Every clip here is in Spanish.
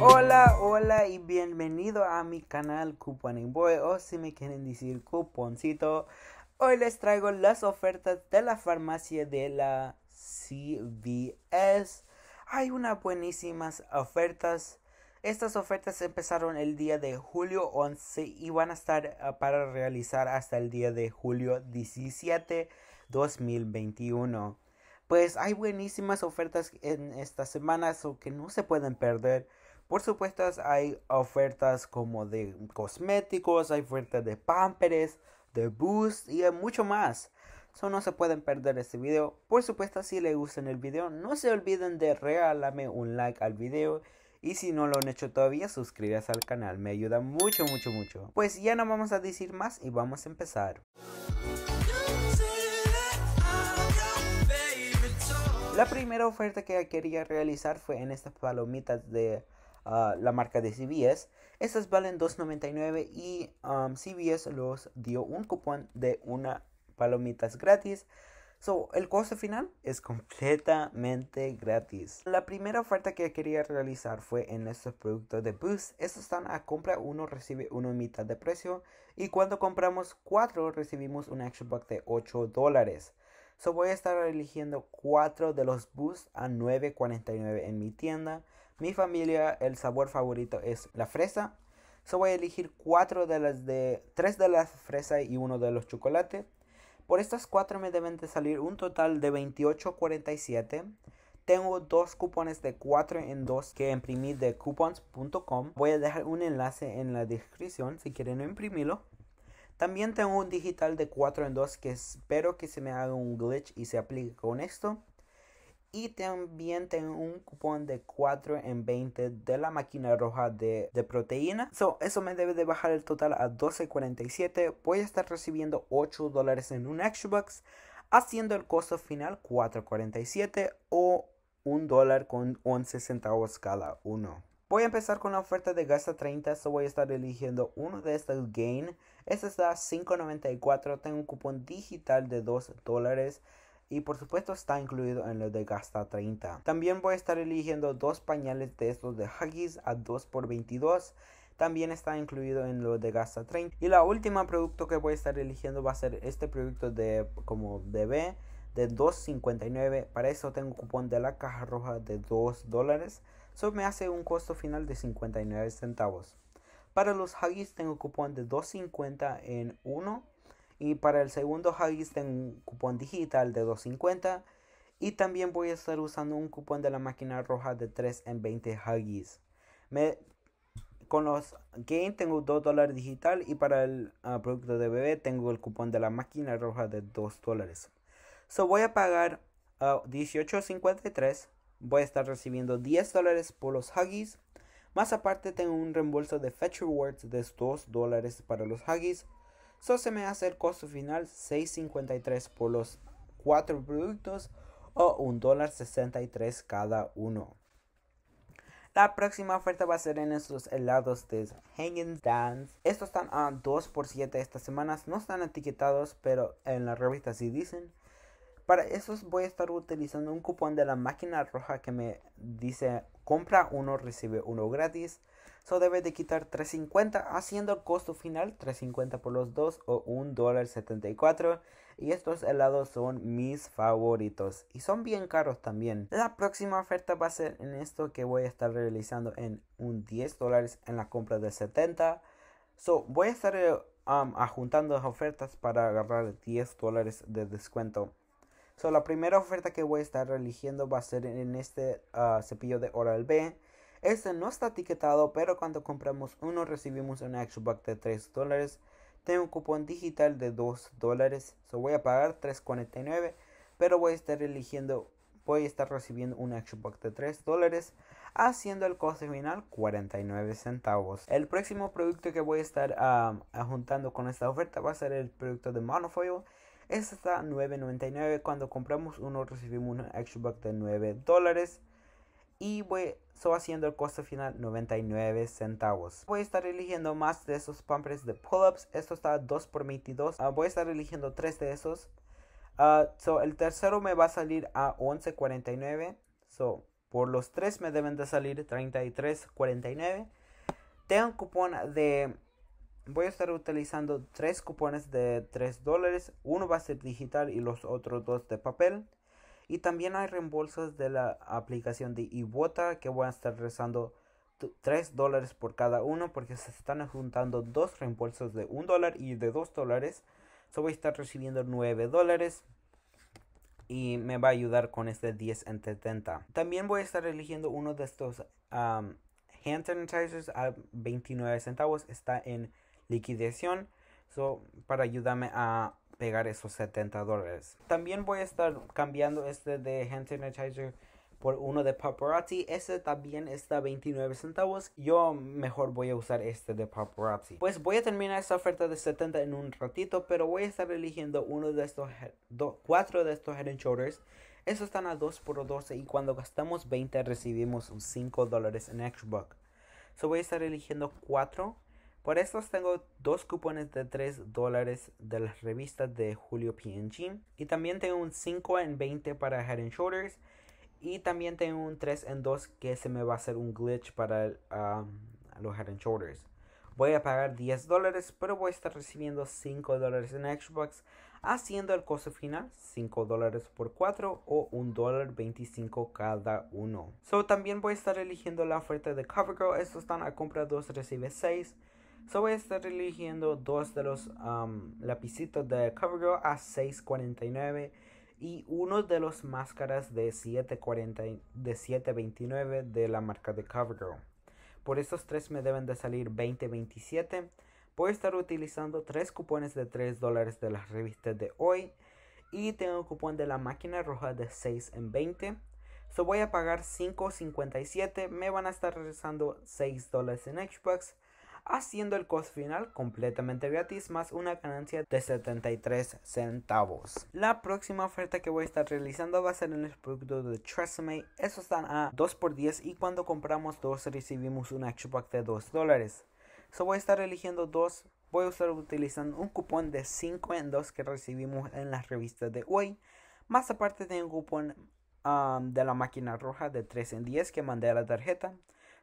Hola, hola y bienvenido a mi canal Couponing Boy o si me quieren decir cuponcito. Hoy les traigo las ofertas de la farmacia de la CVS. Hay unas buenísimas ofertas estas ofertas empezaron el día de julio 11 y van a estar ah, para realizar hasta el día de julio 17, 2021. Pues hay buenísimas ofertas en estas semanas o que no se pueden perder. Por supuesto, hay ofertas como de cosméticos, hay ofertas de pampers, de boost y mucho más. no se pueden perder este video. Por supuesto, si les gusta el video, no se olviden de regalarme un like al video y si no lo han hecho todavía, suscríbase al canal, me ayuda mucho, mucho, mucho. Pues ya no vamos a decir más y vamos a empezar. La primera oferta que quería realizar fue en estas palomitas de ah, la marca de CBS. Estas valen $2.99 y um, CBS los dio un cupón de una palomitas gratis So, el costo final es completamente gratis. La primera oferta que quería realizar fue en estos productos de Boost. Estos están a compra uno, recibe uno en mitad de precio. Y cuando compramos cuatro, recibimos un action Pack de 8 dólares. So voy a estar eligiendo cuatro de los Boost a 9.49 en mi tienda. Mi familia, el sabor favorito es la fresa. So voy a elegir cuatro de las de 3 de las fresa y uno de los chocolates. Por estas cuatro me deben de salir un total de 28.47. Tengo dos cupones de 4 en 2 que imprimí de coupons.com. Voy a dejar un enlace en la descripción si quieren imprimirlo. También tengo un digital de 4 en 2 que espero que se me haga un glitch y se aplique con esto. Y también tengo un cupón de 4 en 20 de la máquina roja de, de proteína. eso me debe de bajar el total a 12.47. Voy a estar recibiendo 8 dólares en un Xbox. Haciendo el costo final 4.47 o 1 dólar con 11 centavos cada uno. Voy a empezar con la oferta de gasta 30, so voy a estar eligiendo uno de estos gain. Este está 5.94, tengo un cupón digital de 2 dólares y por supuesto está incluido en los de Gasta 30. También voy a estar eligiendo dos pañales de estos de Huggies a 2x22 también está incluido en lo de Gasta 30. Y la última producto que voy a estar eligiendo va a ser este producto de como bebé de 2.59. Para eso tengo cupón de la caja roja de 2 dólares. Eso me hace un costo final de 59 centavos. Para los Huggies tengo cupón de 2.50 en 1 y para el segundo Huggies tengo un cupón digital de 250. Y también voy a estar usando un cupón de la máquina roja de 3 en 20 Huggies. Me, con los Gain tengo 2 dólares digital y para el ah, producto de bebé tengo el cupón de la máquina roja de 2 dólares. So voy a pagar 18.53. Ah, voy a estar recibiendo 10 dólares por los Huggies. Más aparte tengo un reembolso de Fetch Rewards de 2 dólares para los Huggies. Eso se me hace el costo final 6.53 por los 4 productos o $1.63 cada uno. La próxima oferta va a ser en estos helados de Hanging Dance. Estos están a 2 por 7 estas semanas. No están etiquetados, pero en la revista sí dicen. Para esos voy a estar utilizando un cupón de la máquina roja que me dice compra uno, recibe uno gratis. So debes de quitar 3.50 haciendo el costo final 3.50 por los dos o $1.74. Y estos helados son mis favoritos y son bien caros también. La próxima oferta va a ser en esto que voy a estar realizando en un 10 dólares en la compra de 70. So voy a estar um, ajuntando ofertas para agarrar 10 dólares de descuento. So, la primera oferta que voy a estar eligiendo va a ser en este uh, cepillo de Oral B. Este no está etiquetado, pero cuando compramos uno recibimos un pack de 3 dólares. Tengo un cupón digital de 2 dólares. So voy a pagar 3.49, pero voy a estar eligiendo, voy a estar recibiendo un pack de 3 dólares, haciendo el coste final 49 centavos. El próximo producto que voy a estar juntando con esta oferta va a ser el producto de Monofoil. Este está 9.99. Cuando compramos uno recibimos un pack de 9 dólares. Y voy so haciendo el costo final 99 centavos. Voy a estar eligiendo más de esos pumpers de pull-ups, esto está 2 por 22, ah, voy a estar eligiendo 3 de esos. Ah, so el tercero me va a salir a 11.49, so por los 3 me deben de salir 33.49. Tengo un cupón de voy a estar utilizando tres cupones de 3 dólares. Uno va a ser digital y los otros dos de papel. Y también hay reembolsos de la aplicación de Ibota que voy a estar rezando 3 dólares por cada uno porque se están juntando dos reembolsos de 1 dólar y de 2 dólares. So voy a estar recibiendo 9 dólares y me va a ayudar con este 10 en 70. También voy a estar eligiendo uno de estos hand sanitizers a 29 centavos. Está en liquidación. So, para ayudarme a pegar esos 70 dólares. También voy a estar cambiando este de hand sanitizer por uno de paparazzi. Este también está 29 centavos. Yo mejor voy a usar este de paparazzi. Pues voy a terminar esta oferta de 70 en un ratito. Pero voy a estar eligiendo uno de estos cuatro de estos head and shoulders. Estos están a 2 por 12 y cuando gastamos 20 recibimos 5 dólares en Xbox. So voy a estar eligiendo 4 por estos tengo dos cupones de 3 dólares de las revistas de Julio PNG. Y también tengo un 5 en 20 para Head and Shoulders. Y también tengo un 3 en 2 que se me va a hacer un glitch para um, los Head Shoulders. Voy a pagar 10 dólares, pero voy a estar recibiendo 5 dólares en Xbox, haciendo el costo final 5 dólares por 4 o 1 dólar 25 cada uno. también voy a estar eligiendo la oferta de CoverGirl, estos están a compra 2 recibe 6 So voy a estar eligiendo dos de los um, lapicitos de CoverGirl a 6.49 y uno de los máscaras de de 7.29 de la marca de CoverGirl. Por estos tres me deben de salir 20.27. Voy a estar utilizando tres cupones de 3 de las revistas de hoy y tengo un cupón de la máquina roja de 6 en 20. So voy a pagar 5.57, me van a estar regresando 6 dólares en Xbox haciendo el cost final completamente gratis más una ganancia de 73 centavos. La próxima oferta que voy a estar realizando va a ser en el producto de Tresemme, esos están a 2x10 y cuando compramos dos recibimos un action pack de 2 dólares. So voy a estar eligiendo dos voy a estar utilizando un cupón de 5 en 2 que recibimos en las revistas de hoy. Más aparte tengo un cupón um, de la máquina roja de 3 en 10 que mandé a la tarjeta.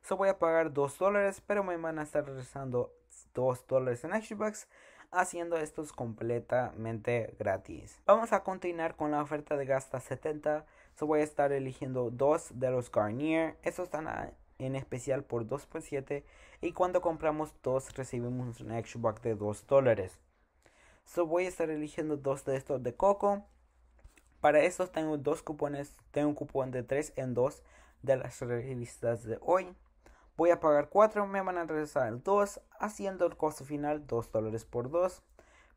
So voy a pagar 2 dólares, pero me van a estar regresando 2 dólares en Xbox haciendo estos completamente gratis. Vamos a continuar con la oferta de gasta 70. So voy a estar eligiendo dos de los Garnier. Estos están en especial por 2.7 y cuando compramos dos recibimos un Xbox de 2 dólares. So voy a estar eligiendo dos de estos de Coco. Para estos tengo dos cupones, tengo un cupón de 3 en 2 de las revistas de hoy. Voy a pagar 4, me van a regresar el 2, haciendo el costo final 2 dólares por 2.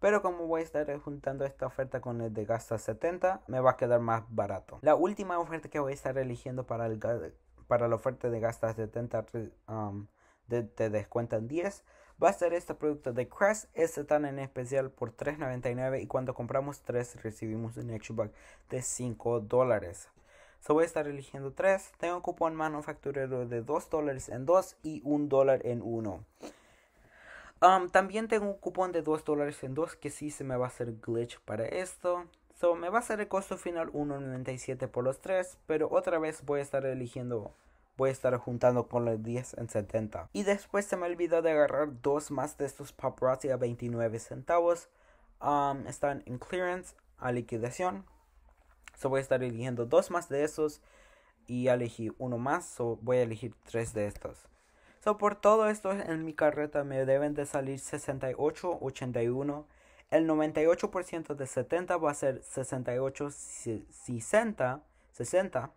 Pero como voy a estar juntando esta oferta con el de Gasta 70, me va a quedar más barato. La última oferta que voy a estar eligiendo para, el, para la oferta de Gasta 70 um, de, te descuentan 10 va a ser este producto de Crash. Este tan en especial por $3.99 y cuando compramos 3 recibimos un extra bag de 5 dólares. So voy a estar eligiendo 3. Tengo un cupón manufacturero de 2 dólares en 2 y 1 dólar en 1. Um, también tengo un cupón de 2 dólares en 2 que sí se me va a hacer glitch para esto. So me va a ser el costo final 1.97 por los 3. Pero otra vez voy a estar eligiendo voy a estar juntando con los 10 en 70. Y después se me olvidó de agarrar dos más de estos paparazzi a 29 centavos. Um, están en clearance, a liquidación. So voy a estar eligiendo dos más de esos y elegí uno más. So voy a elegir tres de estos. So por todo esto en mi carreta me deben de salir 68, 81. El 98% de 70 va a ser 68, 60, 60.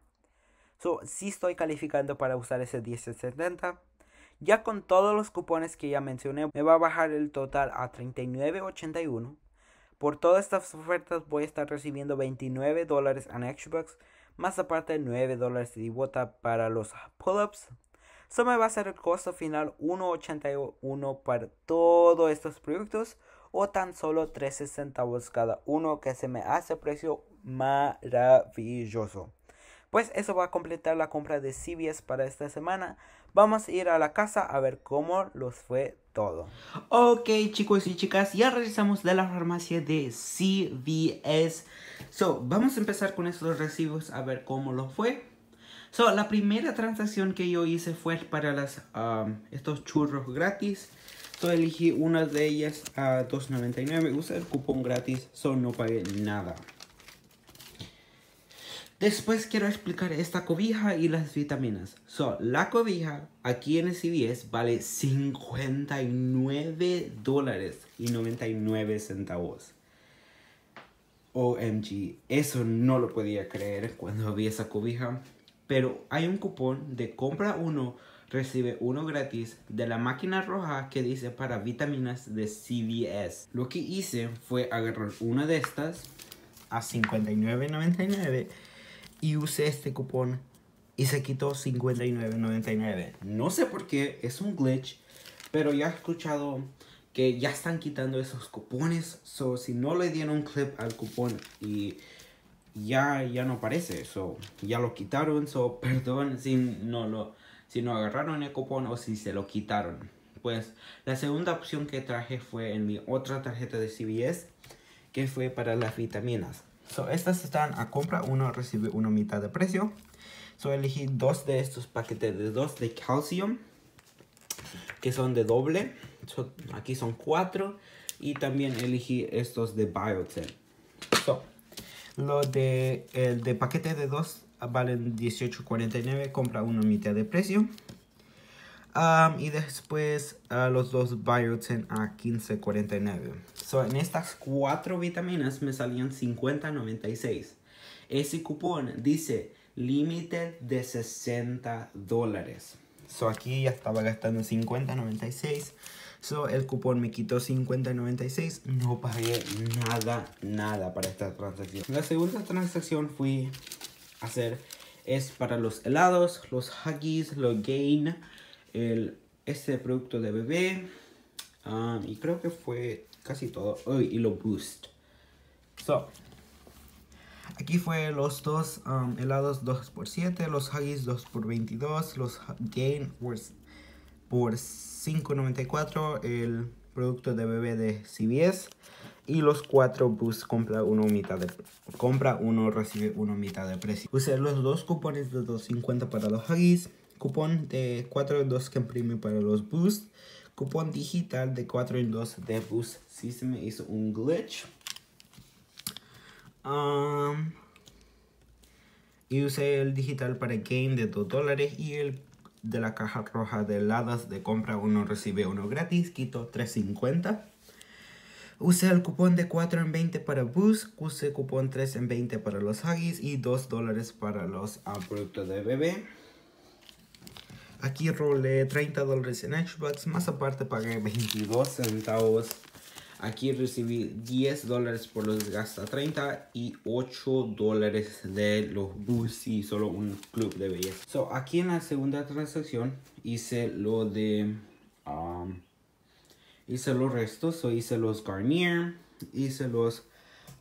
So estoy calificando para usar ese 1070. Ya con todos los cupones que ya mencioné, me va a bajar el total a 39.81. Por todas estas ofertas voy a estar recibiendo 29 dólares en Xbox, más aparte 9 dólares de bota para los pull-ups. Eso me va a ser el costo final 1.81 para todos estos productos o tan solo $3.60 cada uno que se me hace precio maravilloso. Pues eso va a completar la compra de CBS para esta semana. Vamos a ir a la casa a ver cómo los fue todo. Ok, chicos y chicas, ya regresamos de la farmacia de CVS. So, vamos a empezar con estos recibos a ver cómo lo fue. So, la primera transacción que yo hice fue para las, um, estos churros gratis. So, elegí una de ellas a $2.99. gusta el cupón gratis, so no pagué nada. Después quiero explicar esta cobija y las vitaminas. So, la cobija aquí en CVS vale 59 dólares y 99 centavos. OMG, eso no lo podía creer cuando vi esa cobija. Pero hay un cupón de compra uno, recibe uno gratis de la máquina roja que dice para vitaminas de CVS. Lo que hice fue agarrar una de estas a 59.99 y usé este cupón y se quitó 59.99. No sé por qué, es un glitch, pero ya he escuchado que ya están quitando esos cupones. So, si no le dieron un clip al cupón y ya, ya no aparece, so, ya lo quitaron. So, perdón si no, lo, si no agarraron el cupón o si se lo quitaron. Pues la segunda opción que traje fue en mi otra tarjeta de cvs que fue para las vitaminas. So, estas están a compra, uno recibe una mitad de precio. So, elegí dos de estos paquetes de dos de calcium, que son de doble. aquí son cuatro. Y también elegí estos de Biotech. lo de, el de paquete de dos valen $18.49, compra una mitad de precio y después ah, los dos biotin a 15.49. So, en estas cuatro vitaminas me salían 50.96. Ese cupón dice límite de 60 dólares. So, aquí ya estaba gastando 50.96. So, el cupón me quitó 50.96. No pagué nada, nada para esta transacción. La segunda transacción fui a hacer es para los helados, los huggies, los gain el, este producto de bebé. Ah, y creo que fue casi todo. Oh, y lo boost. So, aquí fue los dos um, helados 2x7, los Huggies 2x22, los Gain por 5.94, el producto de bebé de CBS y los cuatro boost compra uno mitad de compra uno recibe uno mitad de precio. Usé los dos cupones de 250 para los Huggies Cupón de 4 en 2 que imprime para los Boost. Cupón digital de 4 en 2 de boost. Sí se me hizo un glitch. Um, y usé el digital para game de 2 dólares y el de la caja roja de heladas de compra uno recibe uno gratis, quito 3.50. Usé el cupón de 4 en 20 para Boost, usé cupón 3 en 20 para los Huggies y 2 dólares para los productos de bebé. Aquí rolé 30 dólares en Xbox, más aparte pagué 22 centavos. Aquí recibí 10 dólares por los gasta 30 y 8 dólares de los bus y solo un club de belleza. So, aquí en la segunda transacción hice lo de... Um, hice los restos, hice los Garnier, hice los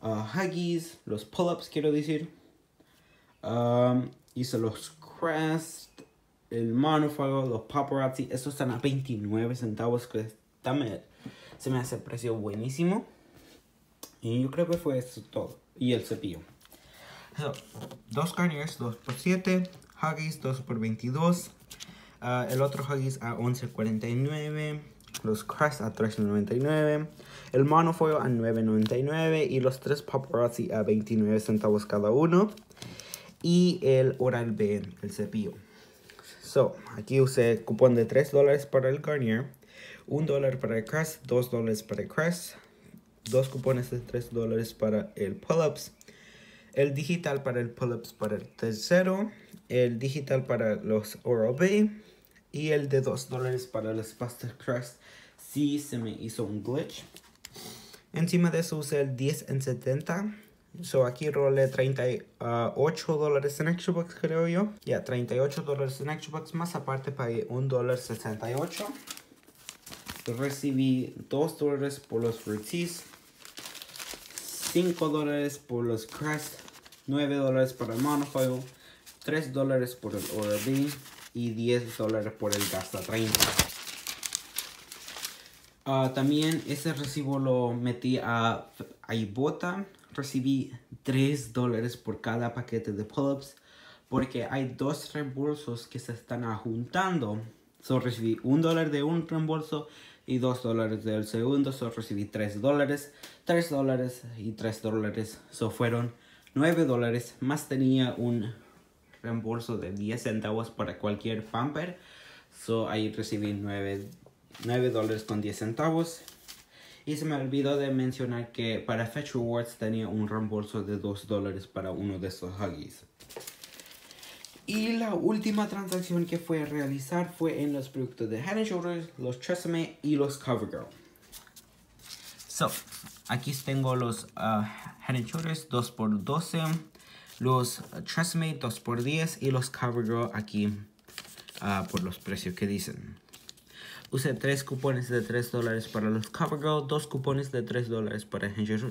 uh, Huggies, los pull-ups quiero decir. Um, hice los Crest, el Monofoil, los paparazzi, estos están a 29 centavos, que también se me hace precio buenísimo. Y yo creo que fue eso todo. Y el cepillo. dos Garniers, 2 por 7 Huggies 2 por 22 ah, el otro Huggies a 11.49, los Crest a 3.99, el Monofoil a 9.99 y los tres Paparazzi a 29 centavos cada uno. Y el Oral-B, el cepillo. So, aquí usé cupón de 3 dólares para el Garnier, 1 dólar para el Crest, 2 dólares para el Crest, 2 cupones de 3 dólares para el Pull-Ups, el digital para el Pull-Ups para el tercero, el digital para los Oral-B y el de 2 dólares para los Buster Crest. Sí se me hizo un glitch. Encima de eso usé el 10 en 70 So aquí rolé 38 uh, dólares en Xbox, creo yo. Ya, yeah, 38 dólares en Xbox, más aparte pagué 1 dólar 68. Recibí 2 dólares por los fruities, 5 dólares por los Crest, 9 dólares por el monofile. 3 dólares por el oral y 10 dólares por el Gasta 30. Ah, también ese recibo lo metí a Ibota recibí 3 dólares por cada paquete de pull-ups porque hay dos reembolsos que se están juntando. So recibí 1 dólar de un reembolso y 2 dólares del segundo. So recibí 3 dólares, 3 dólares y 3 dólares. So fueron 9 dólares. Más tenía un reembolso de 10 centavos para cualquier pamper. So ahí recibí 9 dólares con 10 centavos. Y se me olvidó de mencionar que para Fetch Rewards tenía un reembolso de 2 dólares para uno de esos huggies. Y la última transacción que fue a realizar fue en los productos de Head Shoulders, los Tresemme y los CoverGirl. So, aquí tengo los ah, Head Shoulders 2x12, los Tresemme 2x10 y los CoverGirl aquí ah, por los precios que dicen. Usé 3 cupones de 3 dólares para los CoverGirl, 2 cupones de 3 dólares para Head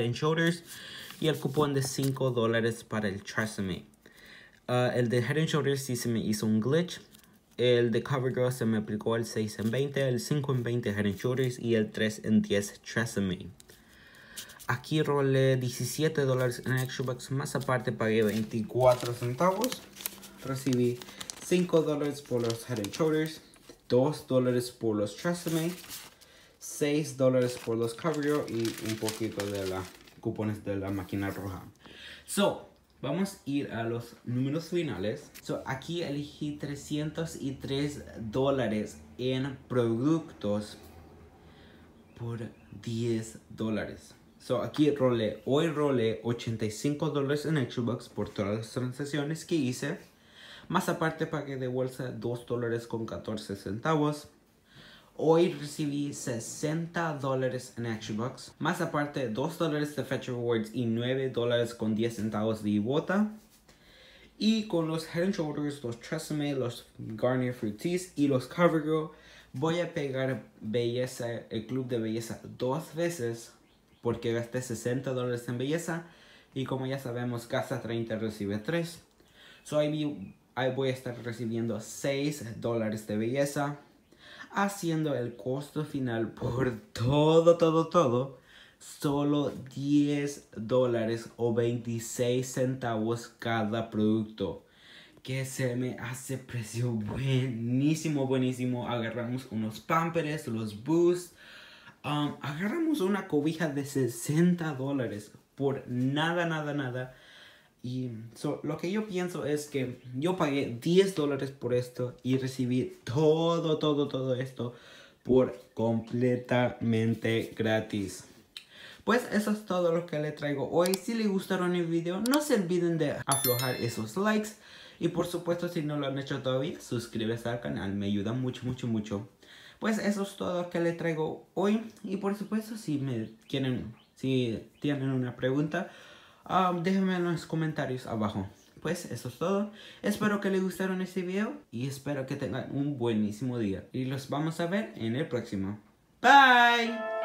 and Shoulders y el cupón de 5 dólares para el Tresemme. Ah, el de Head and Shoulders sí se me hizo un glitch. El de CoverGirl se me aplicó el 6 en 20, el 5 en 20 Head and Shoulders y el 3 en 10 Tresemme. Aquí rolé 17 dólares en extra bucks, más aparte pagué 24 centavos. Recibí 5 dólares por los Head and Shoulders, 2 dólares por los Me, 6 dólares por los Cabrio y un poquito de los cupones de la máquina roja. So, Vamos a ir a los números finales. So, aquí elegí 303 dólares en productos por 10 dólares. So, aquí rolé, hoy rolé 85 dólares en Xbox por todas las transacciones que hice. Más aparte pagué de bolsa 2 dólares con 14 centavos. Hoy recibí 60 dólares en Actionbox. Más aparte 2 dólares de Fetch Rewards y 9 dólares con 10 centavos de Ibota. Y con los Head Shoulders, los Tresemme, los Garnier Fruities y los CoverGirl voy a pegar belleza, el club de belleza dos veces porque gasté 60 dólares en belleza y como ya sabemos casa 30 recibe 3. So ahí Ahí voy a estar recibiendo 6 dólares de belleza, haciendo el costo final por todo, todo, todo, solo 10 dólares o 26 centavos cada producto. Que se me hace precio buenísimo, buenísimo. Agarramos unos pampers, los boosts. Um, agarramos una cobija de 60 dólares por nada, nada, nada y lo que yo pienso es que yo pagué 10 dólares por esto y recibí todo, todo, todo esto por completamente gratis. Pues eso es todo lo que le traigo hoy. Si les gustaron el video, no se olviden de aflojar esos likes. Y por supuesto, si no lo han hecho todavía, suscríbete al canal. Me ayuda mucho, mucho, mucho. Pues eso es todo lo que le traigo hoy. Y por supuesto, si me quieren, si tienen una pregunta, Ah, déjenme en los comentarios abajo. Pues eso es todo. Espero que les gustaron este video y espero que tengan un buenísimo día. Y los vamos a ver en el próximo. Bye.